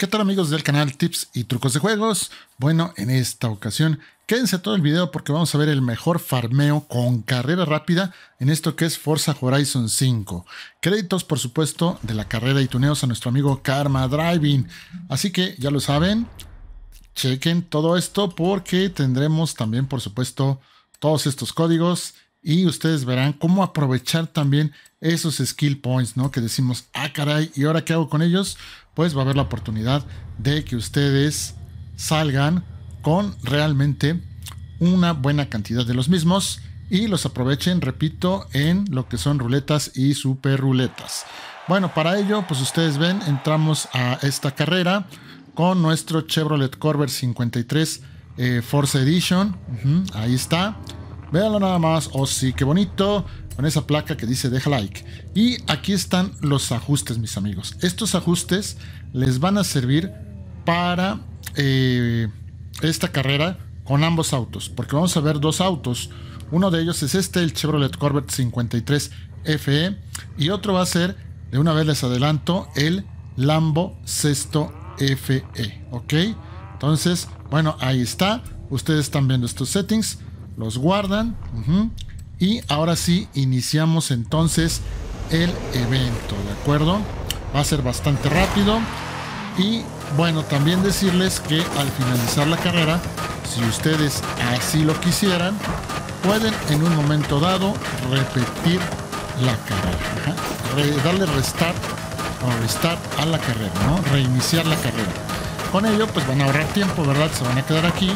¿Qué tal amigos del canal Tips y Trucos de Juegos? Bueno, en esta ocasión quédense todo el video porque vamos a ver el mejor farmeo con carrera rápida en esto que es Forza Horizon 5. Créditos, por supuesto, de la carrera y tuneos a nuestro amigo Karma Driving. Así que ya lo saben, chequen todo esto porque tendremos también, por supuesto, todos estos códigos y ustedes verán cómo aprovechar también esos skill points, ¿no? Que decimos, ah, caray, ¿y ahora qué hago con ellos? Pues va a haber la oportunidad de que ustedes salgan con realmente una buena cantidad de los mismos y los aprovechen, repito, en lo que son ruletas y super ruletas. Bueno, para ello, pues ustedes ven, entramos a esta carrera con nuestro Chevrolet Corver 53 eh, Force Edition. ahí está. Veanlo nada más. Oh, sí, qué bonito. Con esa placa que dice deja like. Y aquí están los ajustes, mis amigos. Estos ajustes les van a servir para eh, esta carrera con ambos autos. Porque vamos a ver dos autos. Uno de ellos es este, el Chevrolet Corvette 53 FE. Y otro va a ser, de una vez les adelanto, el Lambo Sexto FE. ¿Ok? Entonces, bueno, ahí está. Ustedes están viendo estos settings. Los guardan. Y ahora sí, iniciamos entonces el evento, ¿de acuerdo? Va a ser bastante rápido. Y bueno, también decirles que al finalizar la carrera, si ustedes así lo quisieran, pueden en un momento dado repetir la carrera. darle restart o restart a la carrera, ¿no? Reiniciar la carrera. Con ello, pues van a ahorrar tiempo, ¿verdad? Se van a quedar aquí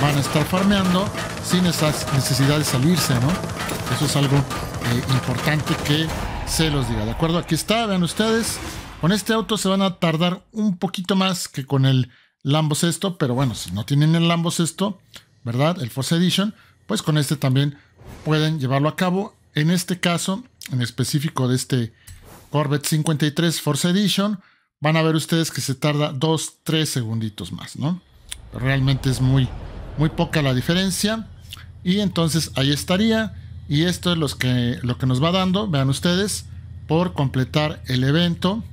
van a estar farmeando sin esa necesidad de salirse, ¿no? Eso es algo eh, importante que se los diga, ¿de acuerdo? Aquí está, vean ustedes. Con este auto se van a tardar un poquito más que con el Lambo Sesto, pero bueno, si no tienen el Lambo Sesto, ¿verdad? El Force Edition, pues con este también pueden llevarlo a cabo. En este caso, en específico de este Corvette 53 Force Edition, van a ver ustedes que se tarda 2-3 segunditos más, ¿no? realmente es muy, muy poca la diferencia. Y entonces ahí estaría. Y esto es que, lo que nos va dando, vean ustedes, por completar el evento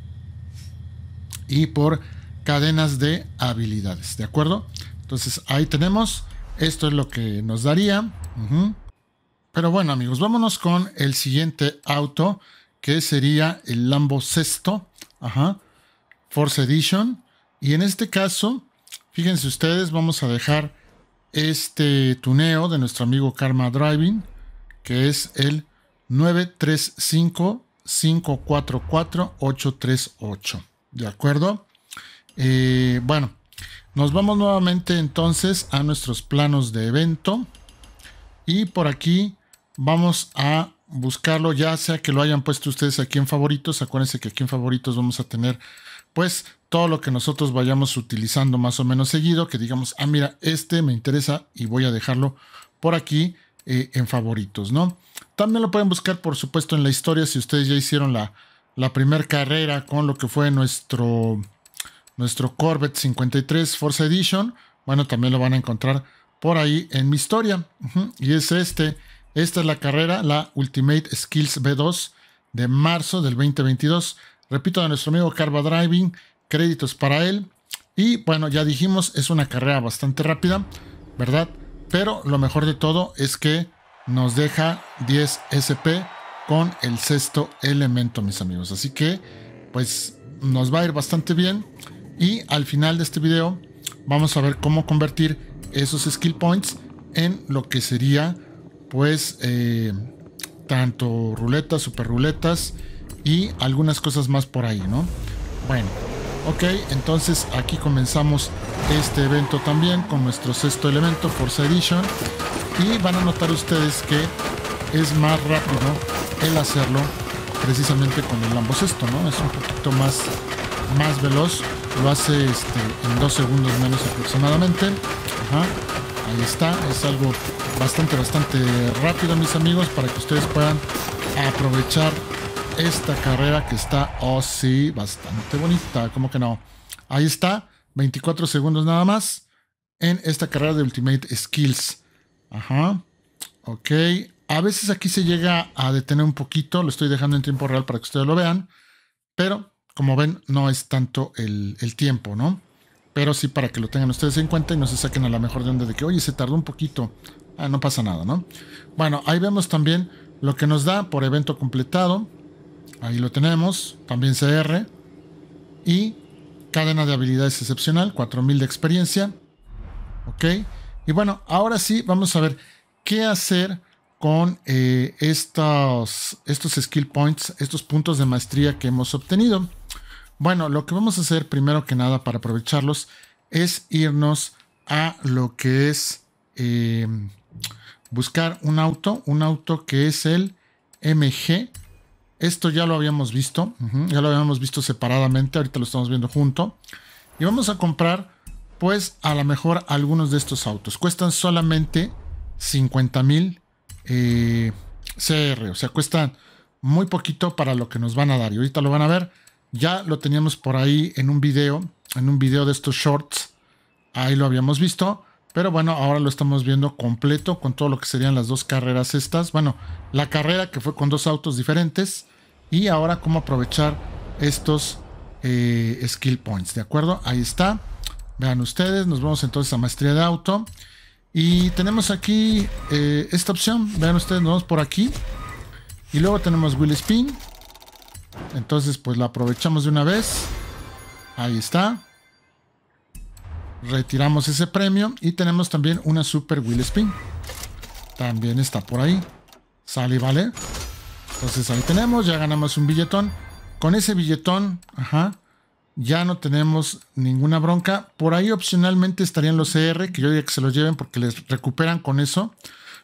y por cadenas de habilidades, ¿de acuerdo? Entonces ahí tenemos, esto es lo que nos daría. Pero bueno amigos, vámonos con el siguiente auto, que sería el Lambo Sexto, ajá, Force Edition. Y en este caso, fíjense ustedes, vamos a dejar este tuneo de nuestro amigo Karma Driving, que es el 935 544 838. ¿De acuerdo? Eh, bueno, nos vamos nuevamente entonces a nuestros planos de evento. Y por aquí vamos a buscarlo, ya sea que lo hayan puesto ustedes aquí en favoritos. Acuérdense que aquí en favoritos vamos a tener pues todo lo que nosotros vayamos utilizando más o menos seguido, que digamos, ah, mira, este me interesa y voy a dejarlo por aquí eh, en favoritos, ¿no? También lo pueden buscar, por supuesto, en la historia, si ustedes ya hicieron la, la primera carrera con lo que fue nuestro, nuestro Corvette 53 Force Edition, bueno, también lo van a encontrar por ahí en mi historia. Y es este, esta es la carrera, la Ultimate Skills B2 de marzo del 2022. Repito, de nuestro amigo Carva Driving, créditos para él. Y bueno, ya dijimos, es una carrera bastante rápida, ¿verdad? Pero lo mejor de todo es que nos deja 10 SP con el sexto elemento, mis amigos. Así que, pues, nos va a ir bastante bien. Y al final de este video, vamos a ver cómo convertir esos skill points en lo que sería, pues, eh, tanto ruletas, super ruletas y algunas cosas más por ahí, ¿no? Bueno, ok, entonces aquí comenzamos este evento también con nuestro sexto elemento, force Edition, y van a notar ustedes que es más rápido el hacerlo precisamente con el ambos esto, ¿no? Es un poquito más, más veloz, lo hace este, en dos segundos menos aproximadamente. Ahí está, es algo bastante, bastante rápido, mis amigos, para que ustedes puedan aprovechar esta carrera que está, oh sí, bastante bonita, como que no. Ahí está, 24 segundos nada más en esta carrera de Ultimate Skills. Ajá, ok. A veces aquí se llega a detener un poquito, lo estoy dejando en tiempo real para que ustedes lo vean, pero como ven no es tanto el, tiempo, ¿no? Pero sí para que lo tengan ustedes en cuenta y no se saquen a la mejor de onda de que, oye, se tardó un poquito. Ah, no pasa nada, ¿no? Bueno, ahí vemos también lo que nos da por evento completado. Ahí lo tenemos. También CR. Y cadena de habilidades excepcional. 4000 de experiencia. Ok. Y bueno, ahora sí vamos a ver qué hacer con eh, estos, estos skill points, estos puntos de maestría que hemos obtenido. Bueno, lo que vamos a hacer primero que nada para aprovecharlos es irnos a lo que es eh, buscar un auto, un auto que es el MG esto ya lo habíamos visto, ya lo habíamos visto separadamente, ahorita lo estamos viendo junto. Y vamos a comprar, pues a lo mejor algunos de estos autos. Cuestan solamente 50 mil eh, CR, o sea, cuestan muy poquito para lo que nos van a dar. Y ahorita lo van a ver, ya lo teníamos por ahí en un video, en un video de estos shorts, ahí lo habíamos visto. Pero bueno, ahora lo estamos viendo completo con todo lo que serían las dos carreras estas. Bueno, la carrera que fue con dos autos diferentes y ahora cómo aprovechar estos eh, skill points, ¿de acuerdo? Ahí está. Vean ustedes, nos vamos entonces a maestría de auto. Y tenemos aquí eh, esta opción. Vean ustedes, nos vamos por aquí. Y luego tenemos Will Spin. Entonces, pues la aprovechamos de una vez. Ahí está. Retiramos ese premio y tenemos también una Super Wheel Spin. También está por ahí. Sale vale. Entonces ahí tenemos, ya ganamos un billetón. Con ese billetón, ajá, ya no tenemos ninguna bronca. Por ahí opcionalmente estarían los CR, e que yo diría que se los lleven porque les recuperan con eso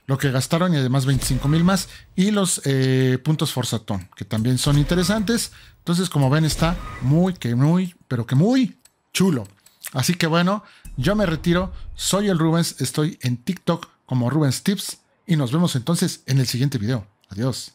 lo que gastaron y además 25 mil más. Y los eh, puntos Forzatón, que también son interesantes. Entonces, como ven, está muy, que muy, pero que muy chulo. Así que bueno, yo me retiro. Soy el Rubens, estoy en TikTok como Rubens Tips y nos vemos entonces en el siguiente video. Adiós.